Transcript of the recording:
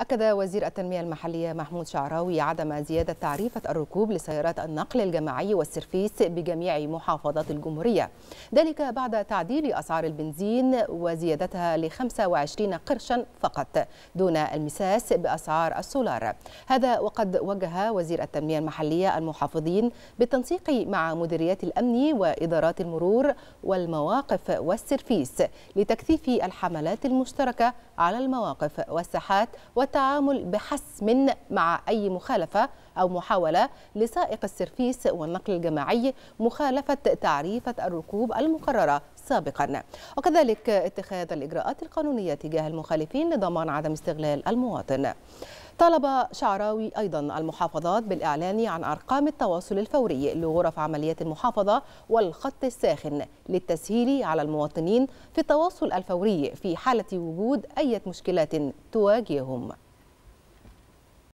أكد وزير التنمية المحلية محمود شعراوي عدم زيادة تعريفة الركوب لسيارات النقل الجماعي والسرفيس بجميع محافظات الجمهورية ذلك بعد تعديل أسعار البنزين وزيادتها ل 25 قرشا فقط دون المساس بأسعار السولار هذا وقد وجه وزير التنمية المحلية المحافظين بالتنسيق مع مديريات الأمن وإدارات المرور والمواقف والسرفيس لتكثيف الحملات المشتركة على المواقف والساحات والتعامل بحسم مع أي مخالفة أو محاولة لسائق السرفيس والنقل الجماعي مخالفة تعريفة الركوب المقررة سابقا وكذلك اتخاذ الإجراءات القانونية تجاه المخالفين لضمان عدم استغلال المواطن طالب شعراوي أيضا المحافظات بالإعلان عن أرقام التواصل الفوري لغرف عمليات المحافظة والخط الساخن للتسهيل على المواطنين في التواصل الفوري في حالة وجود أي مشكلات تواجههم